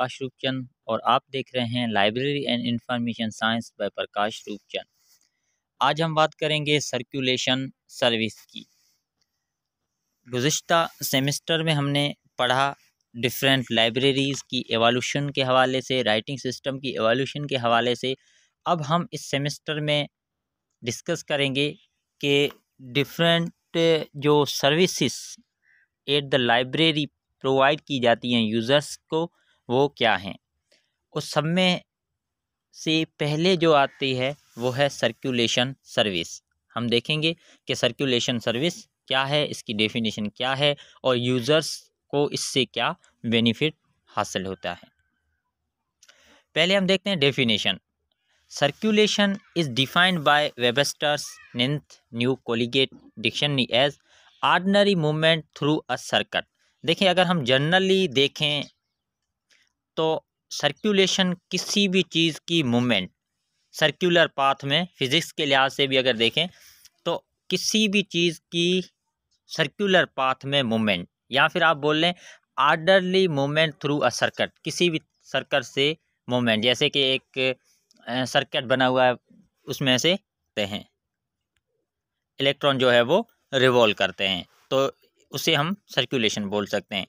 प्रकाश रूपचंद और आप देख रहे हैं library and information science by Prakash Rupchand आज हम बात करेंगे सर्कुलेशन सर्विस की गुज्त सेमेस्टर में हमने पढ़ा डिफरेंट लाइब्रेरीज़ की एवोल्यूशन के हवाले से राइटिंग सिस्टम की एवोल्यूशन के हवाले से अब हम इस सेमेस्टर में डिस्कस करेंगे कि डिफरेंट जो services at the library provide की जाती हैं यूज़र्स को वो क्या हैं उस सब में से पहले जो आती है वो है सर्कुलेशन सर्विस हम देखेंगे कि सर्कुलेशन सर्विस क्या है इसकी डेफिनेशन क्या है और यूज़र्स को इससे क्या बेनिफिट हासिल होता है पहले हम देखते हैं definition circulation is defined by Webster's ninth new collegiate dictionary as ordinary movement through a circuit देखिए अगर हम जनरली देखें तो सर्कुलेशन किसी भी चीज़ की मूवमेंट सर्कुलर पाथ में फिज़िक्स के लिहाज से भी अगर देखें तो किसी भी चीज़ की सर्कुलर पाथ में मूवमेंट या फिर आप बोल लें orderly movement through a circuit किसी भी सर्कट से मूवमेंट जैसे कि एक सर्कट बना हुआ है उसमें से हैं इलेक्ट्रॉन जो है वो रिवॉल्व करते हैं तो उसे हम सर्कुलेशन बोल सकते हैं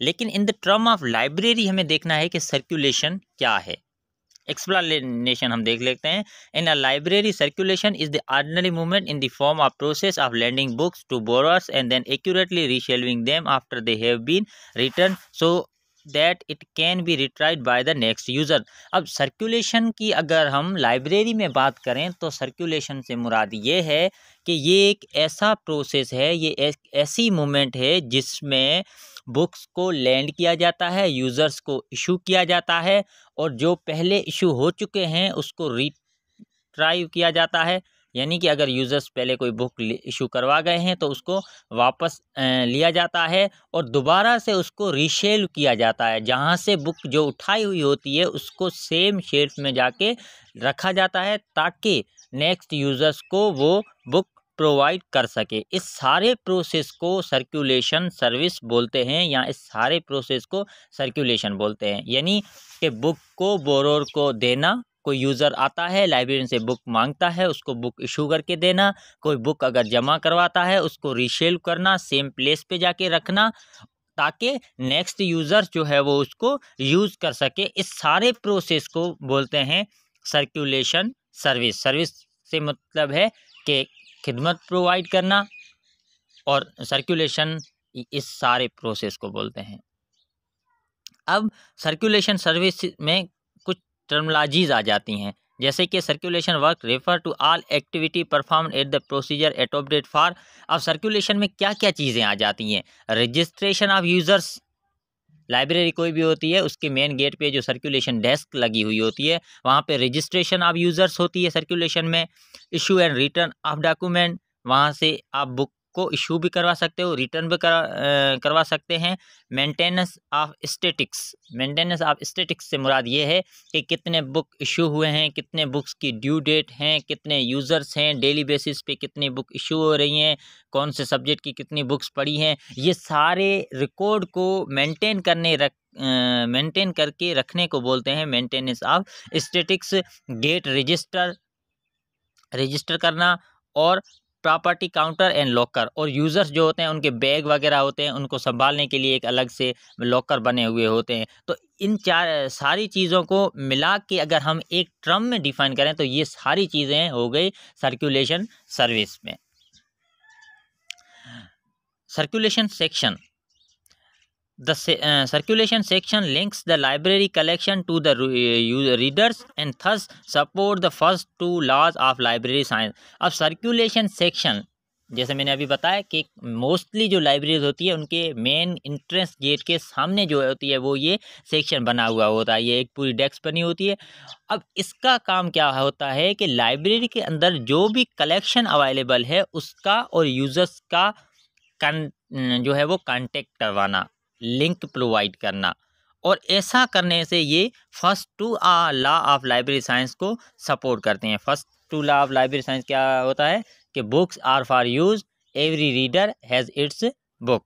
लेकिन in the term of library हमें देखना है कि सर्कुलेशन क्या है एक्सप्लानेशन हम देख लेते हैं in a library circulation is the ordinary movement in the form of process of lending books to borrowers and then accurately reshelving them after they have been return so that it can be retrieved by the next user अब circulation की अगर हम library में बात करें तो circulation से मुराद ये है कि ये एक ऐसा प्रोसेस है ये एक ऐसी मोमेंट है जिसमें बुक्स को लैंड किया जाता है यूज़र्स को इशू किया जाता है और जो पहले इशू हो चुके हैं उसको रिट्राइव किया जाता है यानी कि अगर यूज़र्स पहले कोई बुक इशू करवा गए हैं तो उसको वापस लिया जाता है और दोबारा से उसको रीशेल किया जाता है जहाँ से बुक जो उठाई हुई होती है उसको सेम शेल्फ में जाके रखा जाता है ताकि नेक्स्ट यूज़र्स को वो बुक प्रोवाइड कर सके इस सारे प्रोसेस को सर्कुलेशन सर्विस बोलते हैं या इस सारे प्रोसेस को सर्कुलेशन बोलते हैं यानी कि बुक को बोरोर को देना कोई यूज़र आता है लाइब्रेरी से बुक मांगता है उसको बुक इशू करके देना कोई बुक अगर जमा करवाता है उसको रीशेल करना सेम प्लेस पे जाके रखना ताकि नेक्स्ट यूज़र जो है वो उसको यूज़ कर सके इस सारे प्रोसेस को बोलते हैं सर्कुलेशन सर्विस सर्विस से मतलब है कि खिदमत प्रोवाइड करना और सर्कुलेशन इस सारे प्रोसेस को बोलते हैं अब सर्कुलेशन सर्विस में टर्मोलॉजीज आ जाती हैं जैसे कि circulation work refer to all activity perform at the procedure adopted for अब सर्कुलेशन में क्या क्या चीज़ें आ जाती हैं रजिस्ट्रेशन ऑफ यूज़र्स लाइब्रेरी कोई भी होती है उसके मेन गेट पे जो सर्कुलेशन डेस्क लगी हुई होती है वहाँ पे रजिस्ट्रेशन ऑफ यूज़र्स होती है सर्कुलेशन में issue and return of document वहाँ से आप बुक को इशू भी करवा सकते हो रिटर्न भी आ, करवा सकते हैं maintenance of statistics maintenance of statistics से मुराद ये है कि कितने बुक इशू हुए हैं कितने बुक्स की ड्यू डेट हैं कितने यूज़र्स हैं डेली बेसिस पे कितनी बुक इशू हो रही हैं कौन से सब्जेक्ट की कितनी बुक्स पड़ी हैं ये सारे रिकॉर्ड को मैंटेन करने रख मेंटेन करके रखने को बोलते हैं maintenance of statistics gate register register करना और प्रॉपर्टी काउंटर एंड लॉकर और यूज़र्स जो होते हैं उनके बैग वगैरह होते हैं उनको संभालने के लिए एक अलग से लॉकर बने हुए होते हैं तो इन चार सारी चीज़ों को मिला के अगर हम एक ट्रम में डिफाइन करें तो ये सारी चीज़ें हो गई सर्कुलेशन सर्विस में circulation section the uh, circulation section links the library collection to the and uh, readers and thus support the first two laws of library science अब circulation section जैसे मैंने अभी बताया कि मोस्टली जो लाइब्रेरीज होती है उनके मेन इंट्रेंस गेट के सामने जो होती है वो ये सेक्शन बना हुआ होता है ये एक पूरी डेस्क बनी होती है अब इसका काम क्या होता है कि लाइब्रेरी के अंदर जो भी कलेक्शन अवेलेबल है उसका और यूज़र्स का कन जो है वो कांटेक्ट करवाना लिंक प्रोवाइड करना और ऐसा करने से ये first two uh law of library science को सपोर्ट करते हैं first two law of library science क्या होता है कि books are for use every reader has its book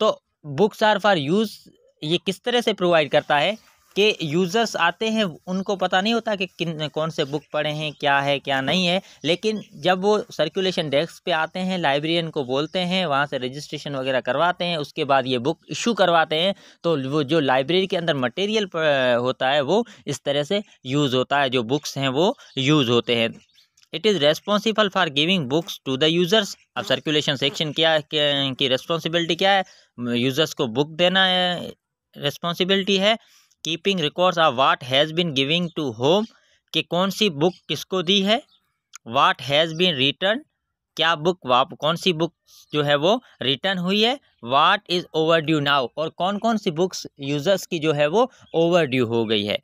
तो बुक्स आर फॉर यूज ये किस तरह से प्रोवाइड करता है के यूज़र्स आते हैं उनको पता नहीं होता कि किन कौन से बुक पढ़े हैं क्या है क्या नहीं है लेकिन जब वो सर्कुलेशन डेस्क पे आते हैं लाइब्रेरियन को बोलते हैं वहाँ से रजिस्ट्रेशन वगैरह करवाते हैं उसके बाद ये बुक इशू करवाते हैं तो वो जो लाइब्रेरी के अंदर मटेरियल होता है वो इस तरह से यूज़ होता है जो बुक्स हैं वो यूज़ होते हैं it is responsible for giving books to the users अब सर्कुलेशन सेक्शन क्या की रेस्पॉन्सिबिलिटी क्या है यूज़र्स को बुक देना रेस्पॉन्सिबिलिटी है keeping records of what has been giving to whom कि कौन सी बुक किसको दी है वाट हैज़ बिन रिटर्न क्या बुक वाप कौन सी बुक जो है वो रिटर्न हुई है what is overdue now और कौन कौन सी बुक्स यूज़र्स की जो है वो ओवर ड्यू हो गई है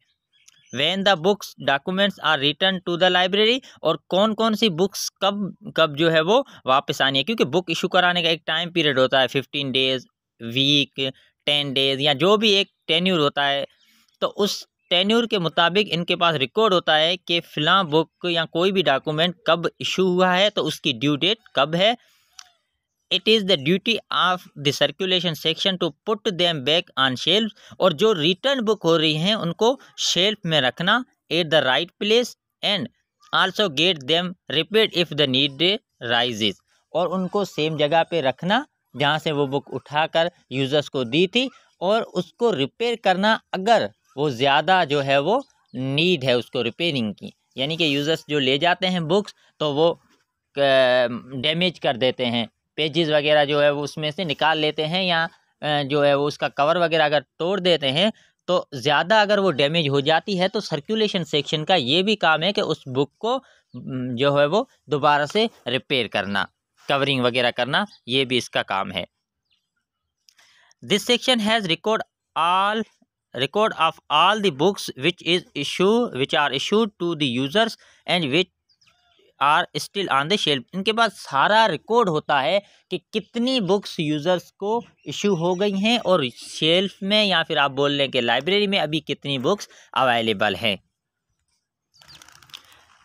when the books documents are return to the library और कौन कौन सी बुक्स कब कब जो है वो वापस आनी है क्योंकि बुक इशू कराने का एक टाइम पीरियड होता है fifteen days week ten days या जो भी एक टेन्यूर होता है तो उस टेन्यूर के मुताबिक इनके पास रिकॉर्ड होता है कि फिलहाल बुक या कोई भी डॉक्यूमेंट कब इशू हुआ है तो उसकी ड्यू डेट कब है it is the duty of the circulation section to put them back on shelf और जो रिटर्न बुक हो रही हैं उनको शेल्फ में रखना at the right place and also get them repaired if the need raises और उनको सेम जगह पे रखना जहाँ से वो बुक उठाकर यूज़र्स को दी थी और उसको रिपेयर करना अगर वो ज़्यादा जो है वो नीड है उसको रिपेयरिंग की यानी कि यूज़र्स जो ले जाते हैं बुक्स तो वो डैमेज कर देते हैं पेजेस वगैरह जो है वो उसमें से निकाल लेते हैं या जो है वो उसका कवर वगैरह अगर तोड़ देते हैं तो ज़्यादा अगर वो डैमेज हो जाती है तो सर्कुलेशन सेक्शन का ये भी काम है कि उस बुक को जो है वो दोबारा से रिपेयर करना कवरिंग वगैरह करना ये भी इसका काम है this section has record all record of all the books which is issue which are issued to the users and which are still on the shelf इनके पास सारा रिकॉर्ड होता है कि कितनी बुक्स यूज़र्स को इशू हो गई हैं और शेल्फ में या फिर आप बोल लें कि लाइब्रेरी में अभी कितनी बुक्स अवेलेबल हैं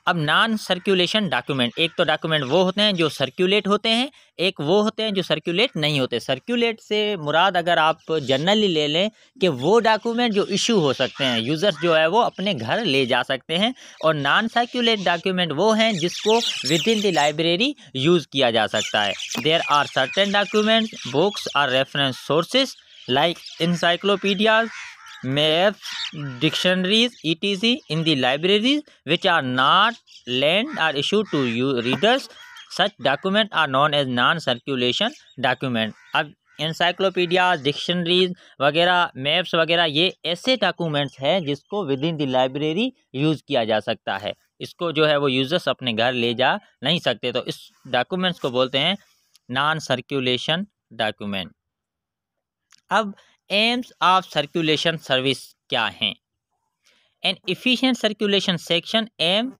अब नॉन सर्कुलेशन डॉक्यूमेंट एक तो डॉक्यूमेंट वो होते हैं जो सर्क्यूलेट होते हैं एक वो होते हैं जो सर्कुलेट नहीं होते सर्क्यूलेट से मुराद अगर आप जनरली ले लें कि वो डॉक्यूमेंट जो इशू हो सकते हैं यूज़र्स जो है वो अपने घर ले जा सकते हैं और नॉन सर्क्यूलेट डॉक्यूमेंट वो हैं जिसको within the library use किया जा सकता है there are certain document books are reference sources like encyclopedias math dictionaries E T C in the libraries which are not lend or issue to you readers such document are non as non circulation document अब encyclopedias dictionaries वगैरह maps वगैरह ये ऐसे documents हैं जिसको within the library use किया जा सकता है इसको जो है वो यूजर्स अपने घर ले जा नहीं सकते तो इस डॉक्यूमेंट्स को बोलते हैं नॉन सर्कुलेशन डॉक्यूमेंट अब एम्स ऑफ सर्कुलेशन सर्विस क्या हैं an efficient circulation section aim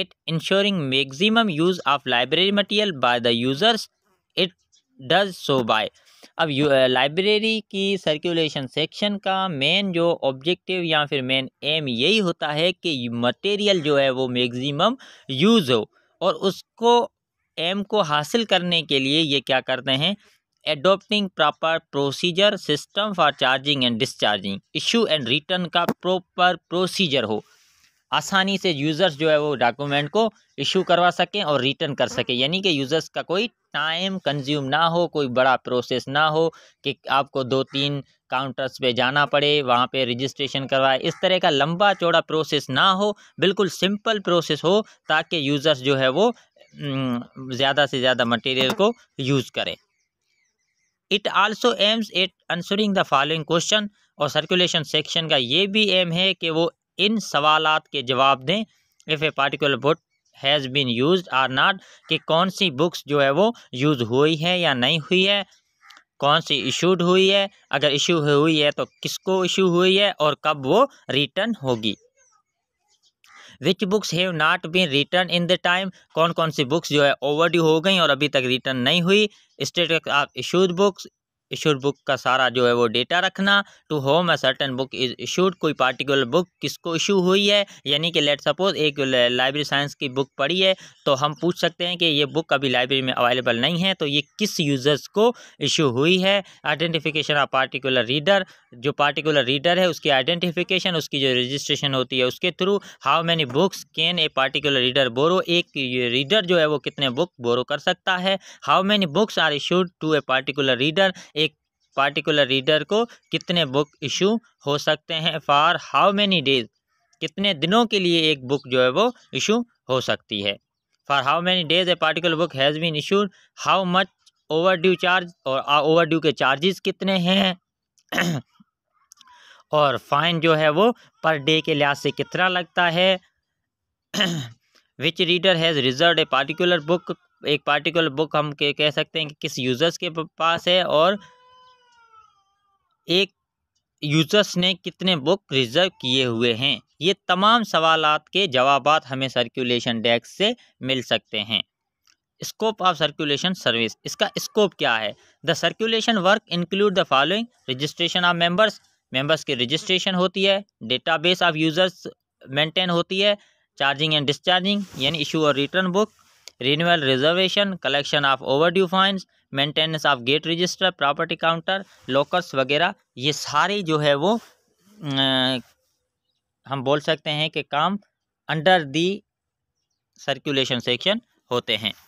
at ensuring maximum use of library material by the users it does so by अब लाइब्रेरी की सर्कुलेशन सेक्शन का मेन जो ऑब्जेक्टिव या फिर main M यही होता है कि मटेरियल जो है वो मैक्सिमम यूज़ हो और उसको एम को हासिल करने के लिए ये क्या करते हैं adopting proper procedure system for charging and discharging issue and return का प्रॉपर प्रोसीजर हो आसानी से यूज़र्स जो है वो डॉक्यूमेंट को इशू करवा सकें और रिटर्न कर सकें यानी कि यूज़र्स का कोई टाइम कंज्यूम ना हो कोई बड़ा प्रोसेस ना हो कि आपको दो तीन काउंटर्स पे जाना पड़े वहाँ पे रजिस्ट्रेशन करवाए इस तरह का लंबा चौड़ा प्रोसेस ना हो बिल्कुल सिंपल प्रोसेस हो ताकि यूज़र्स जो है वो हम्म, ज़्यादा से ज़्यादा मटेरियल को यूज़ करें it also aims at answering the following question और सर्कुलेशन सेक्शन का ये भी एम है कि वो इन सवाल के जवाब दें if a particular book has been use or not कि कौन सी बुक्स जो है वो यूज़ हुई है या नहीं हुई है कौन सी इशूड हुई है अगर इशू हुई है तो किसको इशू हुई है और कब वो रिटर्न होगी which books have not been return in the time कौन कौन सी बुक्स जो है ओवर हो गई और अभी तक रिटर्न नहीं हुई state of issued books issued book का सारा जो है वो डेटा रखना to whom a certain book is issued कोई पार्टिकुलर बुक किसको इशू हुई है यानी कि लेट सपोज एक लाइब्रेरी साइंस की बुक पढ़ी है तो हम पूछ सकते हैं कि ये बुक अभी लाइब्रेरी में अवेलेबल नहीं है तो ये किस यूज़र्स को इशू हुई है आइडेंटिफिकेशन ऑफ पार्टिकुलर रीडर जो पार्टिकुलर रीडर है उसकी आइडेंटिफिकेशन उसकी जो रजिस्ट्रेशन होती है उसके through how many books can a particular reader borrow एक रीडर जो है वो कितने बुक बोरो कर सकता है how many books are issued to a particular reader particular reader को कितने बुक इशू हो सकते हैं फॉर हाउ मैनी डेज कितने दिनों के लिए एक बुक जो है वो इशू हो सकती है for how many days a particular book has been issued how much overdue charge और ओवर ड्यू के चार्जेस कितने हैं और फाइन जो है वो पर डे के लिहाज से कितना लगता है which reader has reserve a particular book एक पार्टिकुलर बुक हम कह सकते हैं कि किस यूज़र्स के पास है और एक यूजर्स ने कितने बुक रिजर्व किए हुए हैं ये तमाम सवाल के जवाब हमें सर्कुलेशन डेस्क से मिल सकते हैं स्कोप ऑफ सर्कुलेशन सर्विस इसका स्कोप क्या है the circulation work include the following registration of members members की रजिस्ट्रेशन होती है डेटाबेस ऑफ यूजर्स मेंटेन होती है चार्जिंग एंड डिस्चार्जिंग यानी इशू और return book renewal reservation collection of overdue fines maintenance of gate register property counter lockers वगैरह ये सारे जो है वो आ, हम बोल सकते हैं कि काम अंडर दी सर्कुलेशन सेक्शन होते हैं